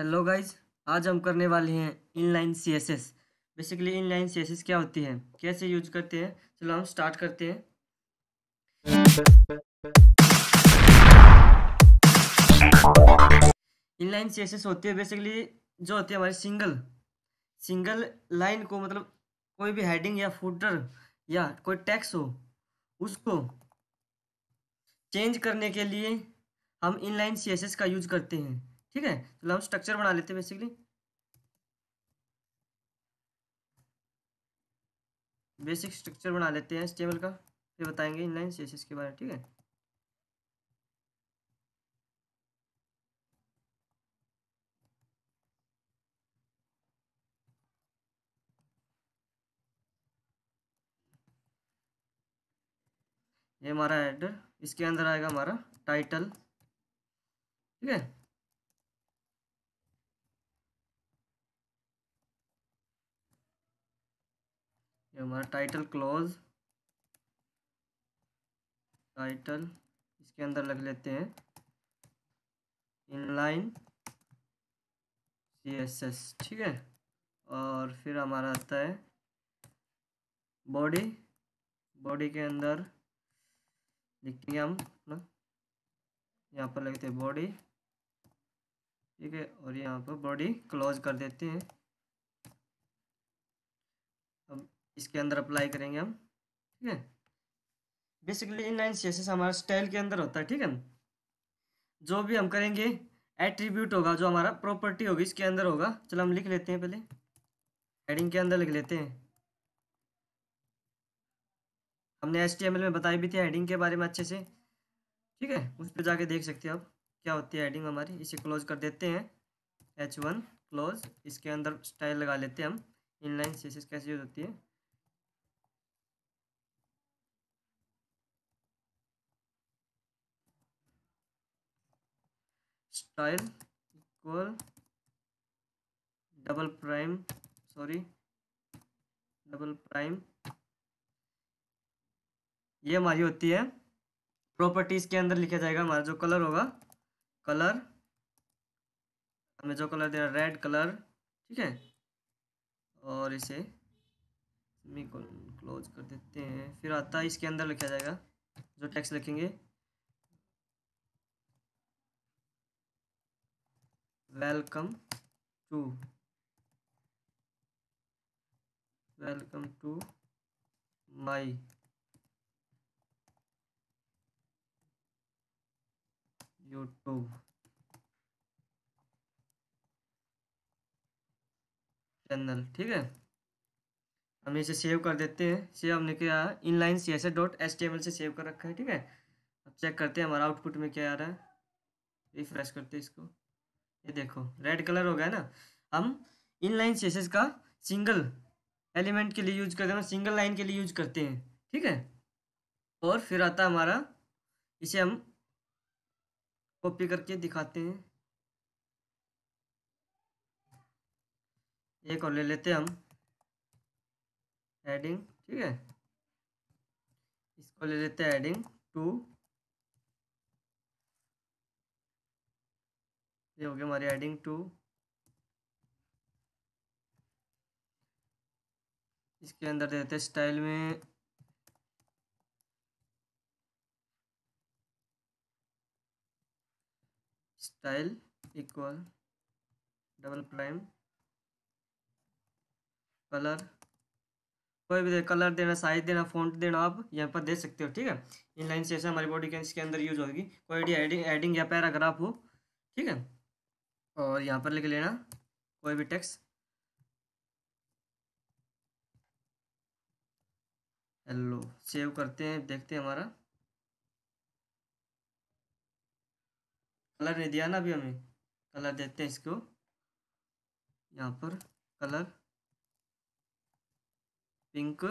hello guys आज हम करने वाले हैं inline C S S basically inline C S S क्या होती है कैसे यूज करते हैं चलो हम स्टार्ट करते हैं इनलाइन सी एस एस होती है बेसिकली जो होती है हमारी सिंगल सिंगल लाइन को मतलब कोई भी हेडिंग या फूटर या कोई टैक्स हो उसको चेंज करने के लिए हम इनलाइन सी एस एस का यूज करते हैं ठीक है चलो हम स्ट्रक्चर बना लेते हैं बेसिकली बेसिक स्ट्रक्चर बना लेते हैं इस टेबल का फिर बताएंगे इनलाइन सेसिस के बारे में ठीक है ये हमारा एड इसके अंदर आएगा हमारा टाइटल ठीक है ये हमारा टाइटल क्लोज टाइटल इसके अंदर लग लेते हैं इनलाइन सी एस एस ठीक है और फिर हमारा आता है बॉडी बॉडी के अंदर लिखते हैं हम अपना यहाँ पर लगते हैं बॉडी ठीक है और यहाँ पर बॉडी क्लोज कर देते हैं इसके अंदर अप्लाई करेंगे हम ठीक है बेसिकली इन लाइन सी हमारा स्टाइल के अंदर होता है ठीक है जो भी हम करेंगे एट्रीब्यूट होगा जो हमारा प्रॉपर्टी होगी इसके अंदर होगा चलो हम लिख लेते हैं पहले हेडिंग के अंदर लिख लेते हैं हमने एच में बताई भी थी हेडिंग के बारे में अच्छे से ठीक है उस पर जाके देख सकते हो आप क्या होती है हेडिंग हमारी इसे क्लोज कर देते हैं एच वन क्लोज इसके अंदर स्टाइल लगा लेते हैं हम इनलाइन सी कैसे यूज होती है style equal double prime sorry double prime ये हमारी होती है प्रॉपर्टीज के अंदर लिखा जाएगा हमारा जो कलर होगा कलर हमें जो कलर दे रहा है रेड कलर ठीक है और इसे क्लोज कर देते हैं फिर आता है इसके अंदर लिखा जाएगा जो टैक्स लिखेंगे welcome to welcome to my youtube channel ठीक है हम इसे सेव कर देते हैं सेव हमने क्या inline C S dot H T M L से सेव कर रखा है ठीक है अब चेक करते हैं हमारा आउटपुट में क्या आ रहा है रिफ्रेश करते हैं इसको ये देखो रेड कलर हो गया ना हम इन लाइन सेसेस का सिंगल एलिमेंट के लिए यूज करते हैं सिंगल लाइन के लिए यूज करते हैं ठीक है और फिर आता हमारा इसे हम कॉपी करके दिखाते हैं एक और ले लेते हैं हम एडिंग ठीक है इसको ले लेते हैं एडिंग टू ये हो गया हमारी एडिंग टू इसके अंदर देते हैं स्टाइल में style equal double prime colour कोई भी दे कलर देना साइज देना फॉन्ट देना आप यहाँ पर दे सकते हो ठीक है इनलाइन से हमारी बॉडी के इसके अंदर यूज होगी कोई भी एडिंग एडिंग या पैराग्राफ हो ठीक है और यहाँ पर लिख लेना कोई भी टैक्स हेलो सेव करते हैं देखते हैं हमारा कलर नहीं दिया ना अभी हमें कलर देते हैं इसको यहाँ पर कलर पिंक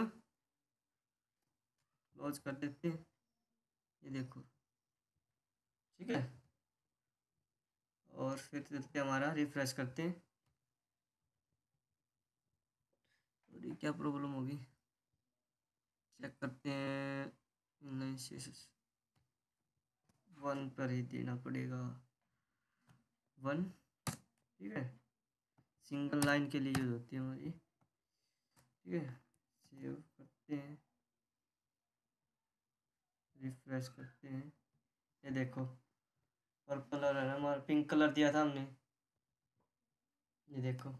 क्लोज कर देते हैं ये देखो ठीक है और फिर चलते हमारा रिफ्रेश करते हैं और ये क्या प्रॉब्लम होगी चेक करते हैं नहीं शेष वन पर ही देना पड़ेगा वन ठीक है सिंगल लाइन के लिए यूज होती है हमारी ठीक है सेव करते हैं रिफ्रेश करते हैं ये देखो पर्पल और हरम और पिंक कलर दिया था हमने ये देखो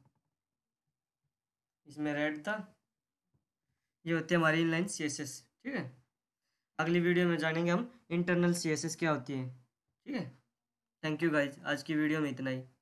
इसमें रेड था ये होती है हमारी इनलाइन सी एस एस ठीक है अगली वीडियो में जानेंगे हम इंटरनल सी एस एस क्या होती है ठीक है थैंक यू गाइज आज की वीडियो में इतना ही